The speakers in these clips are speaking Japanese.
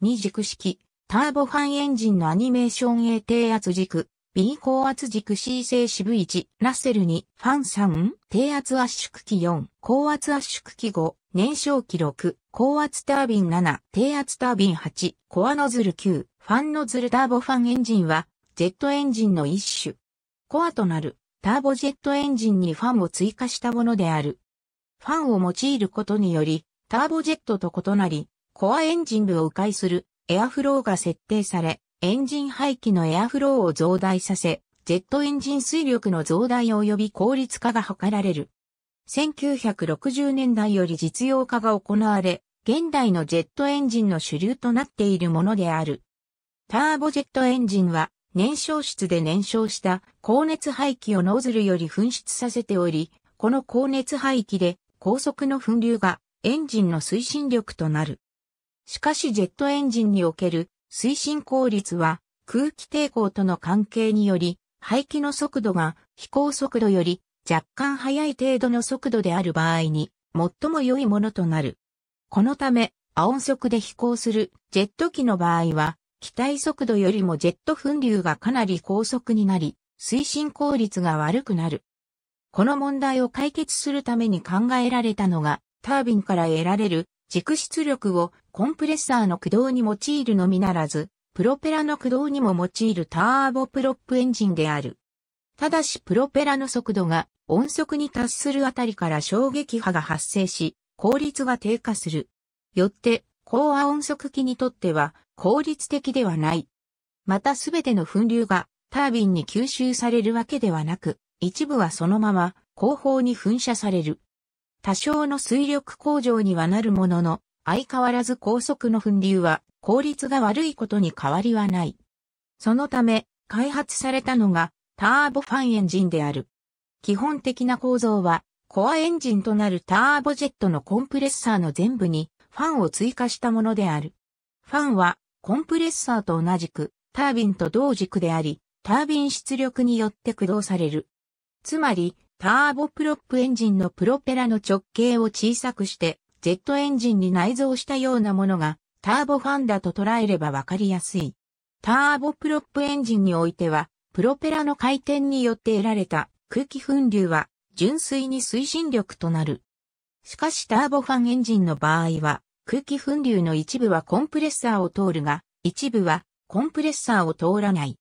二軸式、ターボファンエンジンのアニメーション A 低圧軸、B 高圧軸 C 静止 V1、ラッセル2、ファン3、低圧圧縮機4、高圧圧縮機5、燃焼機6、高圧タービン7、低圧タービン8、コアノズル9、ファンノズルターボファンエンジンは、ジェットエンジンの一種。コアとなる、ターボジェットエンジンにファンを追加したものである。ファンを用いることにより、ターボジェットと異なり、コアエンジン部を迂回するエアフローが設定され、エンジン排気のエアフローを増大させ、ジェットエンジン水力の増大及び効率化が図られる。1960年代より実用化が行われ、現代のジェットエンジンの主流となっているものである。ターボジェットエンジンは燃焼室で燃焼した高熱排気をノズルより噴出させており、この高熱排気で高速の噴流がエンジンの推進力となる。しかしジェットエンジンにおける推進効率は空気抵抗との関係により、排気の速度が飛行速度より若干速い程度の速度である場合に最も良いものとなる。このため、亜音速で飛行するジェット機の場合は、機体速度よりもジェット噴流がかなり高速になり、推進効率が悪くなる。この問題を解決するために考えられたのが、タービンから得られる軸出力をコンプレッサーの駆動に用いるのみならず、プロペラの駆動にも用いるターボプロップエンジンである。ただしプロペラの速度が音速に達するあたりから衝撃波が発生し、効率が低下する。よって、高亜音速機にとっては効率的ではない。またすべての噴流がタービンに吸収されるわけではなく、一部はそのまま後方に噴射される。多少の水力向上にはなるものの、相変わらず高速の分流は効率が悪いことに変わりはない。そのため、開発されたのがターボファンエンジンである。基本的な構造は、コアエンジンとなるターボジェットのコンプレッサーの全部にファンを追加したものである。ファンはコンプレッサーと同じくタービンと同軸であり、タービン出力によって駆動される。つまり、ターボプロップエンジンのプロペラの直径を小さくして、ジェットエンジンに内蔵したようなものが、ターボファンだと捉えればわかりやすい。ターボプロップエンジンにおいては、プロペラの回転によって得られた空気噴流は、純粋に推進力となる。しかしターボファンエンジンの場合は、空気噴流の一部はコンプレッサーを通るが、一部はコンプレッサーを通らない。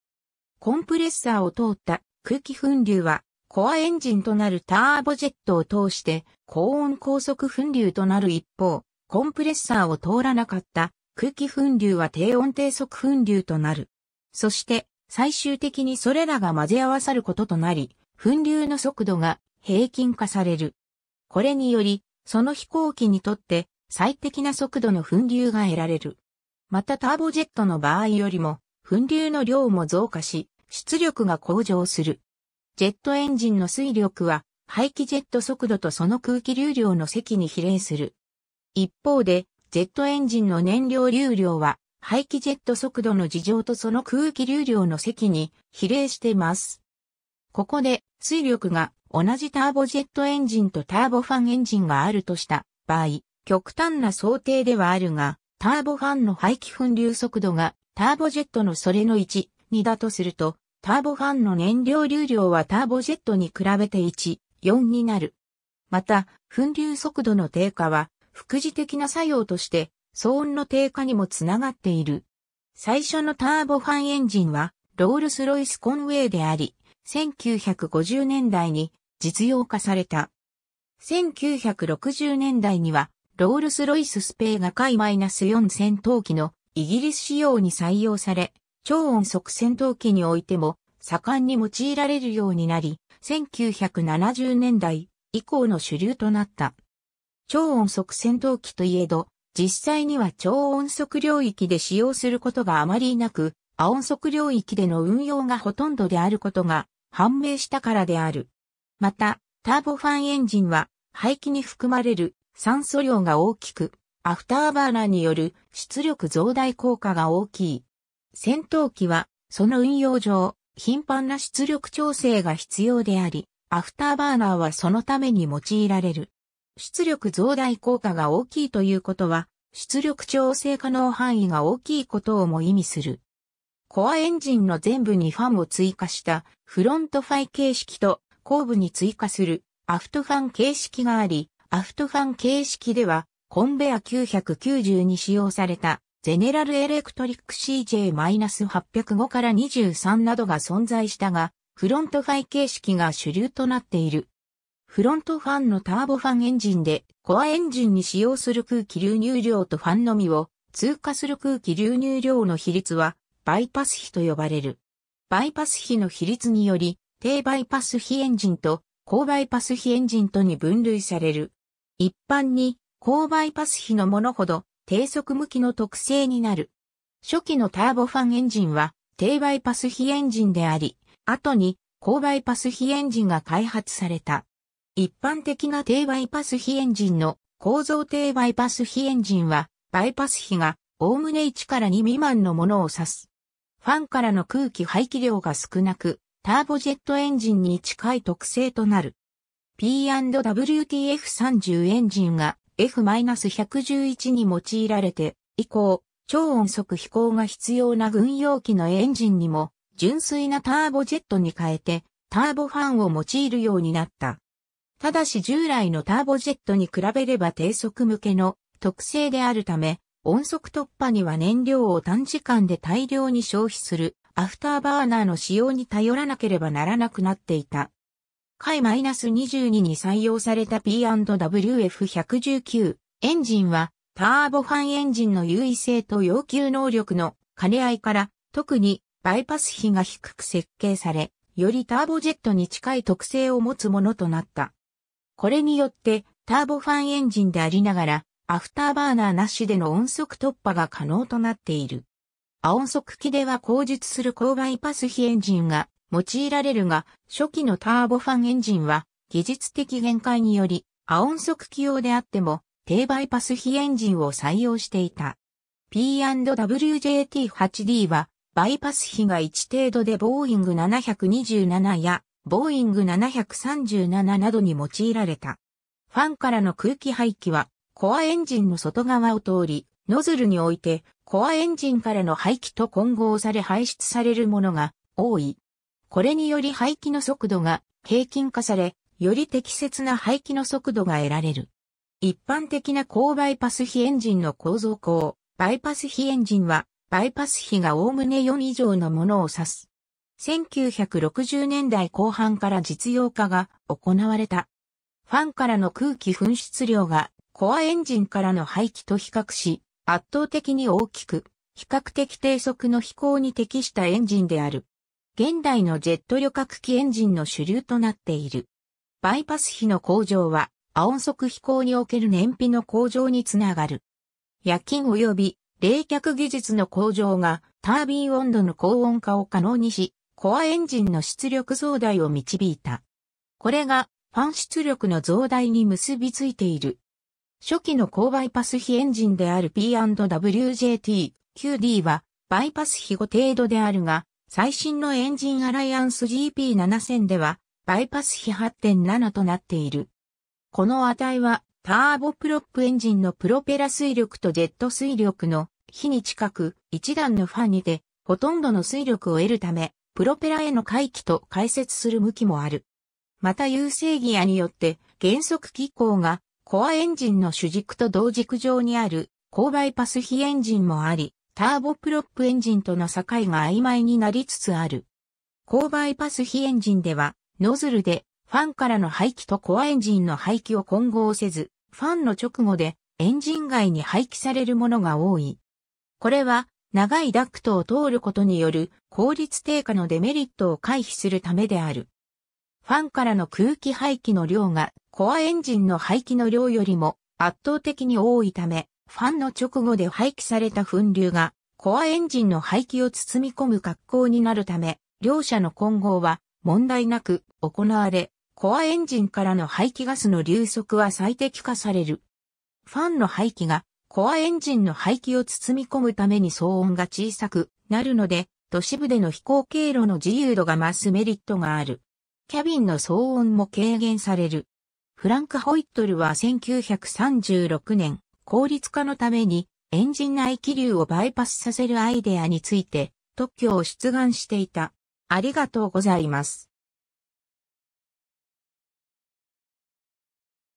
コンプレッサーを通った空気噴流はコアエンジンとなるターボジェットを通して高温高速噴流となる一方、コンプレッサーを通らなかった空気噴流は低温低速噴流となる。そして最終的にそれらが混ぜ合わさることとなり、噴流の速度が平均化される。これにより、その飛行機にとって最適な速度の噴流が得られる。またターボジェットの場合よりも、噴流の量も増加し、出力が向上する。ジェットエンジンの水力は、排気ジェット速度とその空気流量の積に比例する。一方で、ジェットエンジンの燃料流量は、排気ジェット速度の事情とその空気流量の積に比例しています。ここで、水力が同じターボジェットエンジンとターボファンエンジンがあるとした場合、極端な想定ではあるが、ターボファンの排気噴流速度がターボジェットのそれの1、2だとすると、ターボファンの燃料流量はターボジェットに比べて1、4になる。また、噴流速度の低下は、副次的な作用として、騒音の低下にもつながっている。最初のターボファンエンジンは、ロールスロイスコンウェイであり、1950年代に実用化された。1960年代には、ロールスロイススペーが海 -4 戦闘機のイギリス仕様に採用され、超音速戦闘機においても盛んに用いられるようになり、1970年代以降の主流となった。超音速戦闘機といえど、実際には超音速領域で使用することがあまりなく、亜音速領域での運用がほとんどであることが判明したからである。また、ターボファンエンジンは排気に含まれる酸素量が大きく、アフターバーナーによる出力増大効果が大きい。戦闘機は、その運用上、頻繁な出力調整が必要であり、アフターバーナーはそのために用いられる。出力増大効果が大きいということは、出力調整可能範囲が大きいことをも意味する。コアエンジンの全部にファンを追加したフロントファイ形式と後部に追加するアフトファン形式があり、アフトファン形式ではコンベア990に使用されたゼネラルエレクトリック CJ-805 から23などが存在したが、フロントファイ形式が主流となっている。フロントファンのターボファンエンジンで、コアエンジンに使用する空気流入量とファンのみを通過する空気流入量の比率は、バイパス比と呼ばれる。バイパス比の比率により、低バイパス比エンジンと高バイパス比エンジンとに分類される。一般に、高バイパス比のものほど、低速向きの特性になる。初期のターボファンエンジンは低バイパス比エンジンであり、後に高バイパス比エンジンが開発された。一般的な低バイパス比エンジンの構造低バイパス比エンジンは、バイパス比がおおむね1から2未満のものを指す。ファンからの空気排気量が少なく、ターボジェットエンジンに近い特性となる。P&WTF30 エンジンが F-111 に用いられて、以降、超音速飛行が必要な軍用機のエンジンにも、純粋なターボジェットに変えて、ターボファンを用いるようになった。ただし従来のターボジェットに比べれば低速向けの特性であるため、音速突破には燃料を短時間で大量に消費するアフターバーナーの使用に頼らなければならなくなっていた。回 -22 に採用された P&WF119 エンジンはターボファンエンジンの優位性と要求能力の兼ね合いから特にバイパス比が低く設計され、よりターボジェットに近い特性を持つものとなった。これによってターボファンエンジンでありながらアフターバーナーなしでの音速突破が可能となっている。ア音速機では口述する高バイパス比エンジンが用いられるが、初期のターボファンエンジンは、技術的限界により、アオン速機用であっても、低バイパス比エンジンを採用していた。P&WJT8D は、バイパス比が1程度でボーイング727や、ボーイング737などに用いられた。ファンからの空気排気は、コアエンジンの外側を通り、ノズルにおいて、コアエンジンからの排気と混合され排出されるものが多い。これにより排気の速度が平均化され、より適切な排気の速度が得られる。一般的な高バイパス比エンジンの構造工、バイパス比エンジンは、バイパス比がおおむね4以上のものを指す。1960年代後半から実用化が行われた。ファンからの空気噴出量がコアエンジンからの排気と比較し、圧倒的に大きく、比較的低速の飛行に適したエンジンである。現代のジェット旅客機エンジンの主流となっている。バイパス比の向上は、亜音速飛行における燃費の向上につながる。夜勤及び冷却技術の向上がタービン温度の高温化を可能にし、コアエンジンの出力増大を導いた。これがファン出力の増大に結びついている。初期の高バイパス比エンジンである P&WJT-QD はバイパス比5程度であるが、最新のエンジンアライアンス GP7000 では、バイパス比8.7となっている。この値は、ターボプロップエンジンのプロペラ水力とジェット水力の比に近く、一段のファンにて、ほとんどの水力を得るため、プロペラへの回帰と解説する向きもある。また優勢ギアによって減速機構がコアエンジンの主軸と同軸上にある高バイパス比エンジンもあり、ターボプロップエンジンとの境が曖昧になりつつある。高バイパス非エンジンでは、ノズルでファンからの排気とコアエンジンの排気を混合せず、ファンの直後でエンジン外に排気されるものが多い。これは長いダクトを通ることによる効率低下のデメリットを回避するためである。ファンからの空気排気の量がコアエンジンの排気の量よりも圧倒的に多いため、ファンの直後で廃棄された粉流が、コアエンジンの排気を包み込む格好になるため、両者の混合は問題なく行われ、コアエンジンからの排気ガスの流速は最適化される。ファンの排気がコアエンジンの排気を包み込むために騒音が小さくなるので、都市部での飛行経路の自由度が増すメリットがある。キャビンの騒音も軽減される。フランク・ホイットルは1936年、効率化のためにエンジン内気流をバイパスさせるアイデアについて特許を出願していた。ありがとうございます。